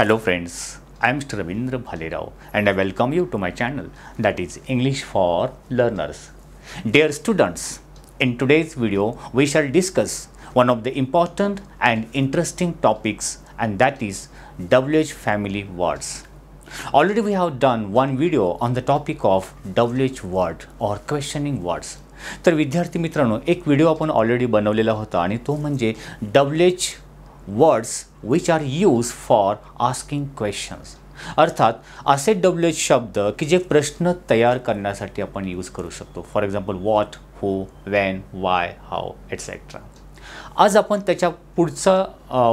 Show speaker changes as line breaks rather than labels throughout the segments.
Hello friends, I am Ravindra Bhalerao and I welcome you to my channel that is English for Learners. Dear students, in today's video we shall discuss one of the important and interesting topics and that is WH family words. Already we have done one video on the topic of WH word or questioning words. तर विद्यार्थी मित्रांनो एक video आपण already बनवलेला होता आणि तो म्हणजे W words which are use for asking questions अर्थात असे डब्ल्यू एच शब्द की जे प्रश्न तयार करण्यासाठी आपण यूज करू शकतो for example what who when why how etcetera आज आपण त्याच्या पुढचं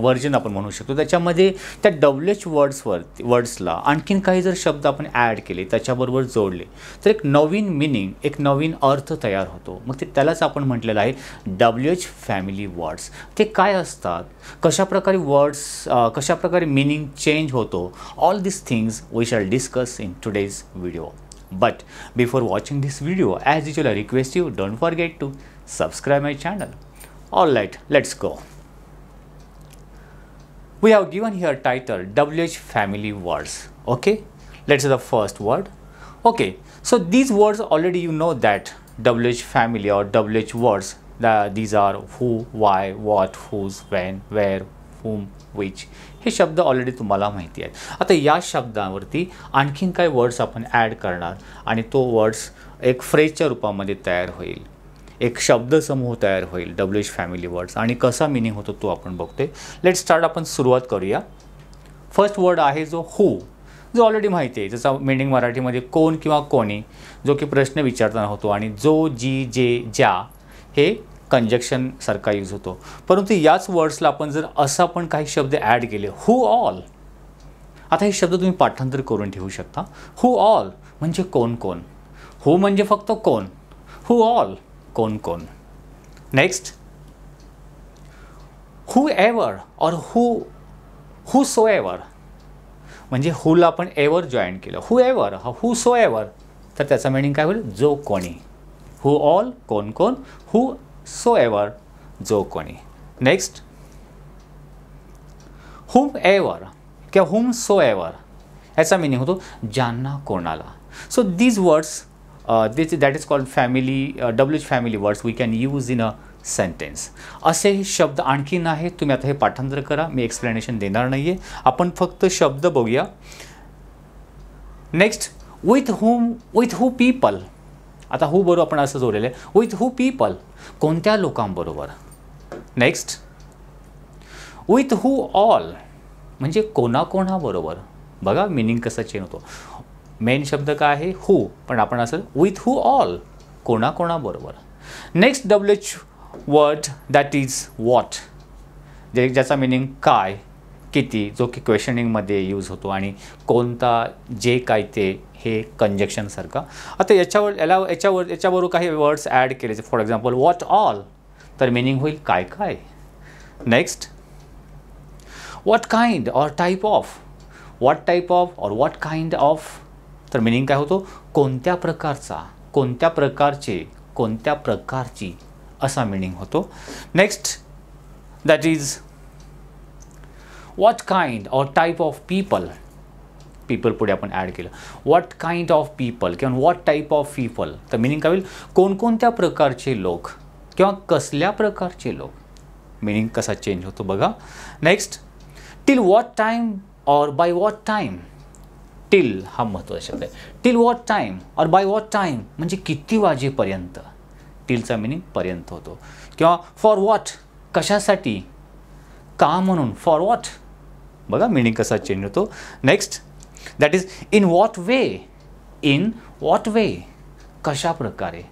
व्हर्जन आपण म्हणू शकतो त्याच्यामध्ये त्या डब्ल्यू एच वर्ड्सवर वर्ड्सला आणखीन काही जर शब्द आपण ॲड केले त्याच्याबरोबर जोडले तर एक नवीन मिनिंग एक नवीन अर्थ तयार होतो मग ते त्यालाच आपण म्हटलेलं आहे डब्ल्यू एच फॅमिली वर्ड्स ते काय असतात कशाप्रकारे वर्ड्स कशाप्रकारे मिनिंग चेंज होतो all this things we shall discuss in today's video before watching watching video as as usual, request you don't forget to to subscribe my channel Alright, let's go. We have given here title WH family words. Okay, let's say the first word. Okay, so these words already you know that WH family or WH words. The, these are who, why, what, whose, when, where, whom, which. हे शब्द already तुम्हाला माहिती आहेत आता या शब्दावरती आणखीन काय words आपण ॲड करणार आणि तो वर्ड्स एक फ्रेजच्या रूपामध्ये तयार होईल एक शब्दसमूह तयार होईल डब्ल्यू एच फॅमिली वर्ड्स आणि कसा मिनिंग होतो तो आपण बघतोय लेट स्टार्ट आपण सुरुवात करूया फर्स्ट वर्ड आहे जो हू जो ऑलरेडी माहिती आहे जसा मिनिंग मराठीमध्ये कोण किंवा कोणी जो की प्रश्न विचारताना होतो आणि जो जी जे ज्या हे कंजक्शन सारखा यूज होतो परंतु याच वर्ड्सला आपण जर असा पण काही शब्द ॲड केले हू ऑल आता हे शब्द तुम्ही पाठांतर करून ठेवू शकता हू ऑल म्हणजे कोण कोण हू म्हणजे फक्त कोण हू ऑल कोण कोण next whoever or who whosoever म्हणजे हुला आपण एवर जॉईन केलं whoever whosoever तर त्याचा मिनिंग काय होईल जो कोणी हु ऑल कोण कोण हु सो एवर जो कोणी नेक्स्ट हुम एवर किंवा हुम सो एवर याचा मिनिंग होतो ज्यांना कोणाला so these words Uh, this, that is called family WH uh, family words we can use in a sentence असे हे शब्द आणखीन आहेत तुम्ही आता हे पाठांतर करा मी एक्सप्लेनेशन देणार नाही आहे आपण फक्त शब्द बघूया next with whom with who people आता हू बरोबर आपण असं जोडलेलं आहे विथ हू पीपल कोणत्या लोकांबरोबर नेक्स्ट विथ हू ऑल म्हणजे कोणाकोणाबरोबर बघा मिनिंग कसा चेंज होतो मेन शब्द काय आहे हू पण आपण असं विथ हू ऑल कोणाकोणाबरोबर next W H word that is what जे ज्याचा मिनिंग काय किती जो की क्वेश्चनिंगमध्ये यूज होतो आणि कोणता जे काय ते हे कंजेक्शनसारखं आता याच्यावर याला याच्यावर याच्याबरोबर काही वर्ड्स ॲड केले फॉर एक्झाम्पल वॉट ऑल तर मिनिंग होईल काय काय next what kind or type of what type of or what kind of तर मीनिंग काय होतो कोणत्या प्रकारचा कोणत्या प्रकारचे कोणत्या प्रकारची असा मीनिंग होतो next that is what kind or type of people people पुढे आपण ॲड केलं वॉट काइंड ऑफ पीपल किंवा वॉट टाईप ऑफ पीपल तर मीनिंग काय होईल कोणकोणत्या प्रकारचे लोक किंवा कसल्या प्रकारचे लोक मीनिंग कसा चेंज होतो बघा next till what time or by what time till हा महत्त्वाचा शब्द आहे till what time or by what time म्हणजे किती वाजेपर्यंत टिलचा मिनिंग पर्यंत होतो किंवा फॉर वॉट कशासाठी का म्हणून फॉर वॉट बघा मिनिंग कसा चेंज होतो next that is in what way in what way कशा प्रकारे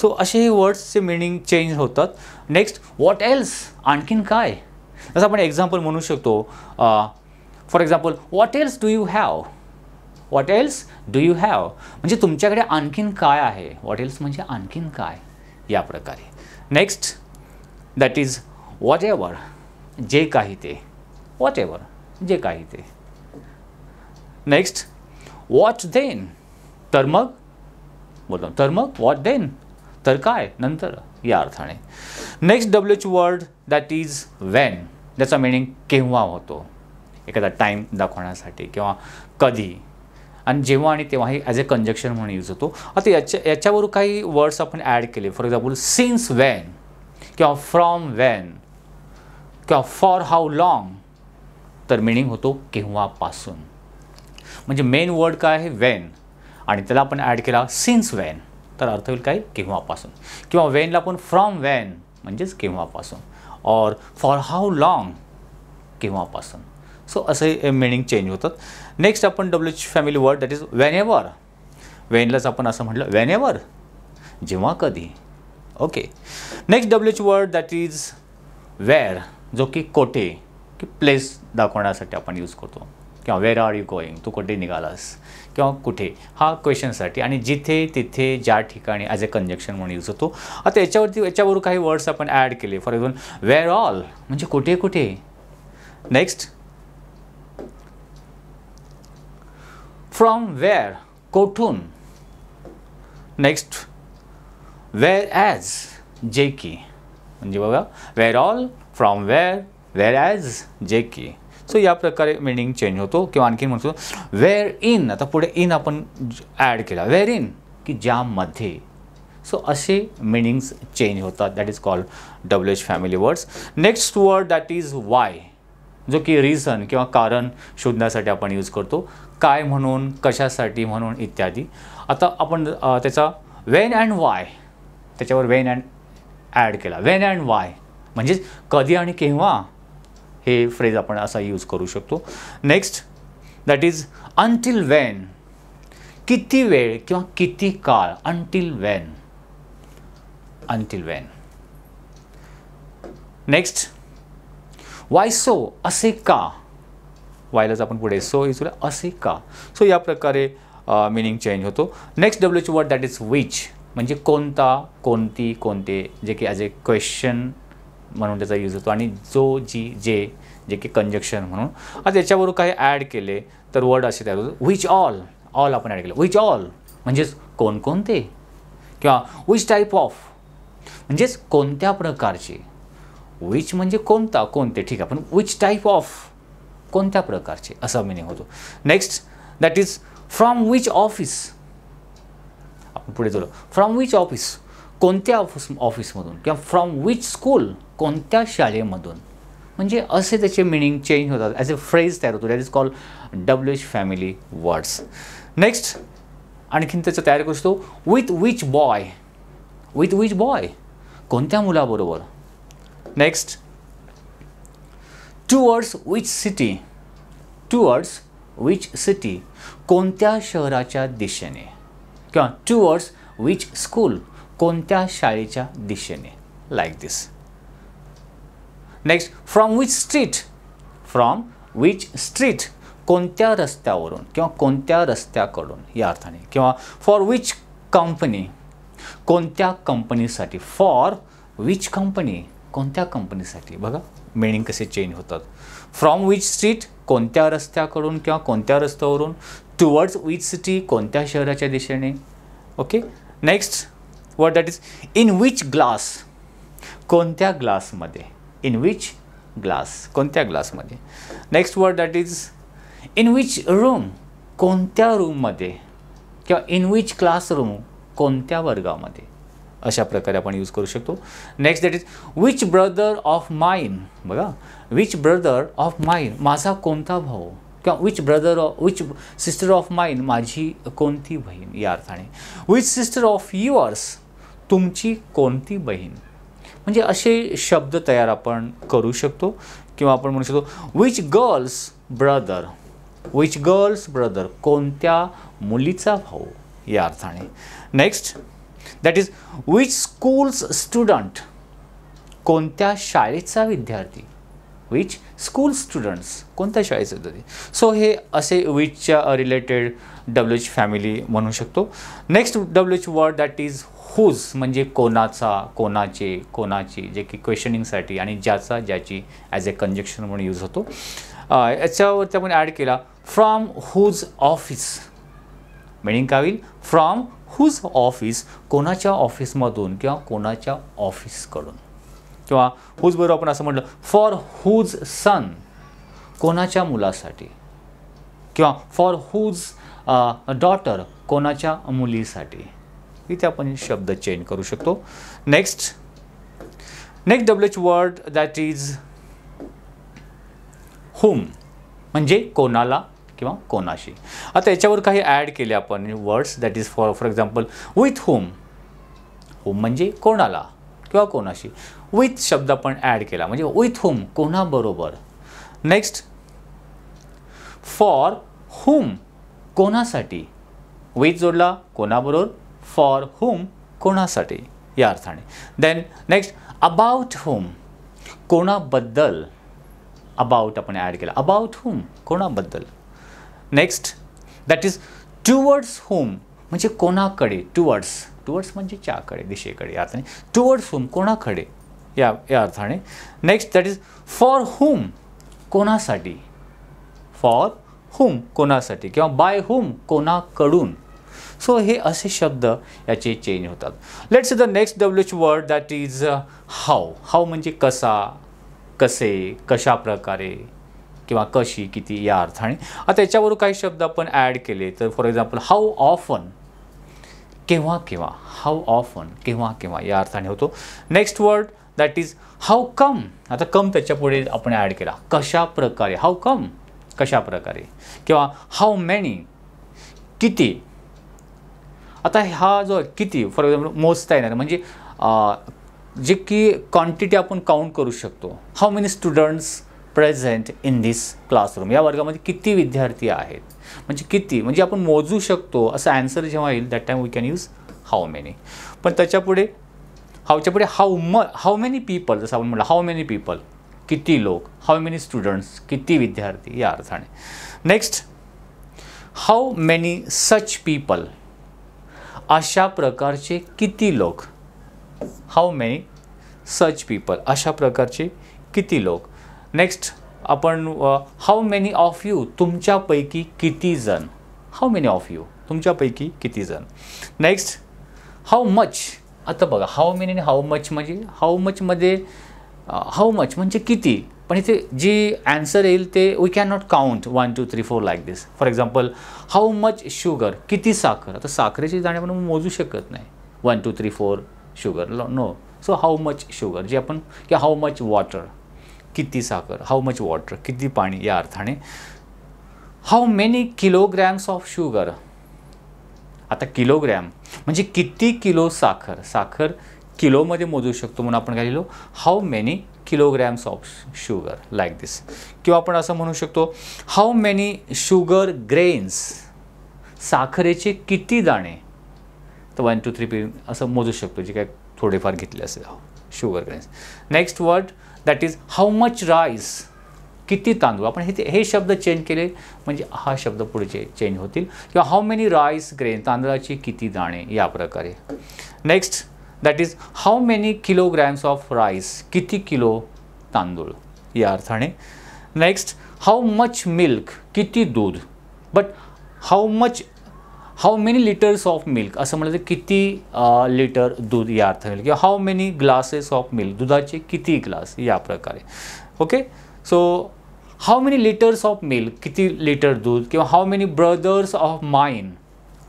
सो असे हे वर्ड्सचे मिनिंग चेंज होतात नेक्स्ट वॉट एल्स आणखीन काय जसं आपण एक्झाम्पल म्हणू शकतो for example what else do you have what else do you have म्हणजे तुमच्याकडे आणखीन काय आहे व्हॉट एल्स म्हणजे आणखीन काय या प्रकारे next that is whatever जे काही ते वॉट एवर जे काही ते नेक्स्ट वॉट देन तर मग बोलतो तर मग वॉट देन तर काय नंतर या अर्थाने next W H word that is when ज्याचा मिनिंग केव्हा होतो एखादा टाईम दाखवण्यासाठी किंवा कधी आणि जेव्हा आणि तेव्हाही ॲज अ कंजक्शन म्हणून यूज होतो आता याच्या याच्यावर काही वर्ड्स आपण ॲड केले फॉर एक्झाम्पल सिन्स वॅन किंवा फ्रॉम वॅन किंवा फॉर हाऊ लाँग तर मिनिंग होतो केव्हापासून म्हणजे मेन वर्ड काय आहे वेन आणि त्याला आपण ॲड केला सिन्स वॅन तर अर्थ होईल काय केव्हापासून किंवा वेनला आपण फ्रॉम वॅन म्हणजेच केव्हापासून और फॉर हाऊ लाँग केव्हापासून सो असे मिनिंग चेंज होतात नेक्स्ट आपण W H family word that is whenever वेनलाच आपण असं म्हटलं वॅनेवर जेव्हा कधी okay next W H word that is where जो की कोठे की प्लेस दाखवण्यासाठी आपण यूज करतो किंवा वेअर आर यू गोईंग तू कुठे निघालास किंवा कुठे हा क्वेश्चनसाठी आणि जिथे तिथे ज्या ठिकाणी ॲज अ कंजक्शन म्हणून यूज होतो आता याच्यावरती याच्यावर काही वर्ड्स आपण ॲड केले फॉर एक्झाम्पल वेअर ऑल म्हणजे कुठे कुठे next from where next next whereas जे की म्हणजे बघा where all from where whereas जे की सो या प्रकारे मिनिंग चेंज होतो किंवा आणखी म्हणतो वेर इन आता पुढे इन आपण ॲड केला वेर इन की ज्यामध्ये सो असे मिनिंग्स चेंज होतात that is called W H family words next word that is why जो की रिझन किंवा कारण शोधण्यासाठी आपण यूज करतो काय म्हणून कशासाठी म्हणून इत्यादी आता आपण त्याचा वेन अँड वाय त्याच्यावर वेन अँड ॲड केला वेन अँड वाय म्हणजेच कधी आणि केव्हा हे फ्रेज आपण असा यूज करू शकतो next that is until when किती वेळ किंवा किती काळ until when until when next why so असे का वायलाच आपण पुढे सो इज असे का सो या प्रकारे मिनिंग चेंज होतो next W H word that is which म्हणजे कोणता कोणती कोणते जे की ॲज ए क्वेश्चन म्हणून त्याचा यूज होतो आणि जो जी जे जे की कंजक्शन म्हणून आता याच्यावरून काही ॲड केले तर वर्ड असे तयार होतो विच ऑल ऑल आपण ॲड केलं विच ऑल म्हणजेच कोणकोणते किंवा विच टाईप ऑफ म्हणजेच कोणत्या प्रकारचे विच म्हणजे कोणता कोणते ठीक आहे पण विच टाईप ऑफ कोणत्या प्रकारचे असा मिनिंग होतो next that is from which office आपण पुढे चलो फ्रॉम विच ऑफिस कोणत्या ऑफिस ऑफिसमधून किंवा फ्रॉम विच स्कूल कोणत्या शाळेमधून म्हणजे असे त्याचे मिनिंग चेंज होतात ॲज अ फ्रेज तयार होतो that is call W H family words next आणखीन त्याचं तयार करतो with which boy with which boy कोणत्या मुलाबरोबर next towards which city towards which city कोणत्या शहराच्या दिशेने किंवा टुवर्ड्स विच स्कूल कोणत्या शाळेच्या दिशेने like this next from which street from which street कोणत्या रस्त्यावरून किंवा कोणत्या रस्त्याकडून या अर्थाने किंवा फॉर विच कंपनी कोणत्या कंपनीसाठी फॉर विच कंपनी कोणत्या कंपनीसाठी बघा मिनिंग कसे चेंज होतात फ्रॉम विच स्ट्रीट कोणत्या रस्त्याकडून किंवा कोणत्या रस्त्यावरून टुवर्ड्स विच सिटी कोणत्या शहराच्या दिशेने okay next word that is in which glass कोणत्या ग्लासमध्ये इन विच ग्लास कोणत्या ग्लासमध्ये next word that is in which room कोणत्या रूममध्ये किंवा इन विच क्लासरूम कोणत्या वर्गामध्ये अशा प्रकारे आपण यूज करू शकतो next that is which brother of mine बघा विच ब्रदर ऑफ माईन माझा कोणता भाऊ किंवा which brother of which sister of mine माझी कोणती बहीण या अर्थाने विच सिस्टर ऑफ युअर्स तुमची कोणती बहीण म्हणजे असे शब्द तयार आपण करू शकतो किंवा आपण म्हणू शकतो which girl's brother which girl's brother कोणत्या मुलीचा भाऊ या अर्थाने next that is which school's student कोणत्या शाळेचा विद्यार्थी विच स्कूल स्टुडंट्स कोणत्या शाळेचे विद्यार्थी सो हे असे विचच्या रिलेटेड डब्ल्यू एच फॅमिली म्हणू शकतो next W H word that is whose म्हणजे कोणाचा कोणाचे कोणाची जे की क्वेश्चनिंगसाठी आणि ज्याचा ज्याची ॲज अ कंजेक्शन म्हणून यूज होतो याच्यावरती आपण ॲड केला फ्रॉम हुज ऑफिस मिनिंग काय होईल फ्रॉम हुज ऑफिस कोणाच्या ऑफिसमधून किंवा कोणाच्या ऑफिसकडून किंवा हुज बरोबर आपण असं म्हटलं फॉर हुज सन कोणाच्या मुलासाठी किंवा फॉर हुज डॉटर कोणाच्या मुलीसाठी इथे आपण शब्द चेंज करू शकतो next next W word that is whom म्हणजे कोणाला किंवा कोणाशी आता याच्यावर काही ॲड केले आपण words that is for for example with whom whom म्हणजे कोणाला किंवा कोणाशी विथ शब्द आपण ॲड केला म्हणजे विथ होम कोणाबरोबर नेक्स्ट फॉर होम कोणासाठी विथ जोडला कोणाबरोबर फॉर होम कोणासाठी या अर्थाने देन नेक्स्ट अबाउट होम कोणाबद्दल अबाउट आपण ॲड केला अबाउट होम कोणाबद्दल next that is towards whom म्हणजे कोणाकडे टुवर्ड्स टुवर्ड्स म्हणजे च्याकडे दिशेकडे या अर्थाने टुवर्ड्स होम कोणाकडे या या अर्थाने next that is for whom कोणासाठी फॉर होम कोणासाठी किंवा बाय होम कोणाकडून सो हे असे शब्द याचे चेंज होतात let's the next W H word that is how how म्हणजे कसा कसे कशा प्रकारे किंवा कशी किती या अर्थाने आता त्याच्यावर काही शब्द आपण ॲड केले तर फॉर एक्झाम्पल हाऊ ऑफन केव्हा केव्हा हाऊ ऑफन केव्हा केव्हा या अर्थाने होतो next word that is how come आता कम त्याच्यापुढे आपण ॲड केला कशा प्रकारे हाऊ कम कशा प्रकारे किंवा हाऊ मेनी किती आता हा जो किती फॉर एक्झाम्पल मोजता येणार म्हणजे जे की क्वांटिटी आपण काउंट करू शकतो how many students present in this classroom या वर्गामध्ये किती विद्यार्थी आहेत म्हणजे किती म्हणजे आपण मोजू शकतो असं ॲन्सर जेव्हा येईल that time we can use how many पण त्याच्यापुढे हाऊच्या पुढे हाऊ म हाऊ मेनी पीपल जसं आपण म्हटलं हाऊ मेनी पीपल किती लोक हाऊ मेनी स्टुडंट्स किती विद्यार्थी या अर्थाने next how many such people अशा प्रकारचे किती लोक हाऊ मेनी सच पीपल अशा प्रकारचे किती लोक नेक्स्ट आपण हाऊ मेनी ऑफ यू तुमच्यापैकी किती जण हाऊ मेनी ऑफ यू तुमच्यापैकी किती जण नेक्स्ट हाऊ मच आता बघा हाऊ मेनी आणि हाऊ मच म्हणजे हाऊ मचमध्ये हाऊ मच म्हणजे किती पण इथे जी ॲन्सर येईल ते we can not count one two three four like this for example how much sugar किती साखर आता साखरेची जाणे आपण मोजू शकत नाही one two three four sugar no so how much sugar जे आपण की हाऊ मच वॉटर किती साखर हाऊ मच वॉटर किती पाणी या अर्थाने how many kilograms of sugar आता किलोग्रॅम म्हणजे किती किलो साखर साखर किलोमध्ये मोजू शकतो म्हणून आपण काय लिहिलो how many kilograms of sugar like this किंवा आपण असं म्हणू शकतो हाऊ मेनी शुगर ग्रेन्स साखरेचे किती दाणे तर वन टू थ्री पी असं मोजू शकतो जे काय थोडेफार घेतले असेल sugar grains next word that is how much rice किती तांदूळ आपण हे हे शब्द चेंज केले म्हणजे हा शब्द पुढचे चेंज होतील किंवा हाऊ मेनी राईस ग्रेन तांदळाची किती दाणे या प्रकारे next that is how many kilograms of rice किती किलो तांदूळ या अर्थाने नेक्स्ट हाऊ मच मिल्क किती दूध but how much how many litres of milk असं म्हणलं तर किती लिटर दूध या अर्थ मिळेल किंवा how many glasses of milk दुधाचे किती ग्लास या प्रकारे okay so how many litres of milk किती लिटर दूध किंवा how many brothers of mine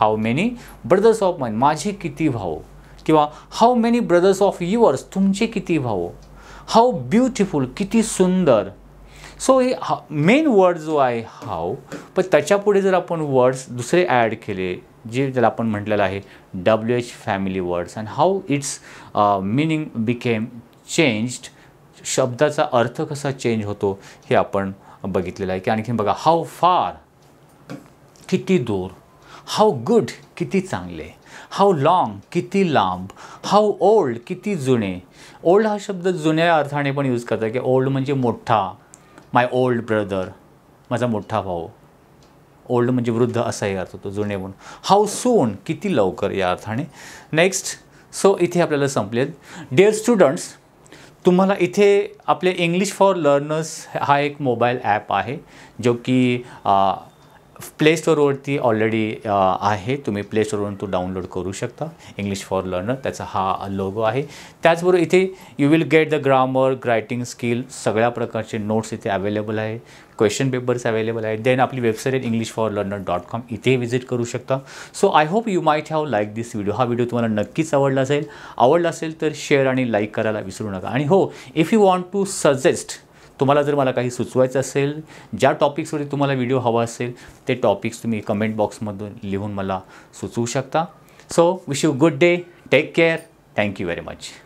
how many brothers of mine माझे किती भाऊ किंवा how many brothers of yours तुमचे किती भाऊ हाऊ ब्युटिफुल किती सुंदर सो हे हा मेन वर्ड जो आहे हाव पण त्याच्यापुढे जर आपण वर्ड्स दुसरे ॲड केले जे ज्याला आपण म्हटलेलं आहे W H family words and how its meaning became changed शब्दाचा अर्थ कसा चेंज होतो हे आपण बघितलेलं आहे की आणखीन बघा हाऊ फार किती दूर हाऊ गुड किती चांगले हाऊ लाँग किती लांब हाऊ ओल्ड किती जुने ओल्ड हा शब्द जुन्या अर्थाने पण यूज करतात की ओल्ड म्हणजे मोठा माय ओल्ड ब्रदर माझा मोठा भाऊ ओल्ड म्हणजे वृद्ध असाही अर्थ होतो जुने म्हणून हाऊ सून किती लवकर या अर्थाने नेक्स्ट सो इथे आपल्याला संपले डिअर स्टुडंट्स तुम्हाला इथे आपले इंग्लिश फॉर लर्नर्स हा एक मोबाईल ॲप आहे जो की प्ले स्टोअरवरती ऑलरेडी आहे तुम्ही प्ले स्टोअरवरून तो डाउनलोड करू शकता इंग्लिश फॉर लर्नर त्याचा हा लोगो आहे त्याचबरोबर इथे you will get the grammar writing skill सगळ्या प्रकारचे नोट्स इथे अवेलेबल आहे क्वेश्चन पेपर्स अवेलेबल आहेत देन आपली website English for learner dot com इथे व्हिजिट करू शकता so I hope you might have like this video हा व्हिडिओ तुम्हाला नक्कीच आवडला असेल आवडला असेल तर शेअर आणि लाईक करायला विसरू नका आणि हो if you want to suggest तुम्हाला जर मला काही सुचवायचं असेल ज्या टॉपिक्सवरती तुम्हाला व्हिडिओ हवा असेल ते टॉपिक्स तुम्ही कमेंट बॉक्समधून लिहून मला सुचवू शकता so wish you good day take care thank you very much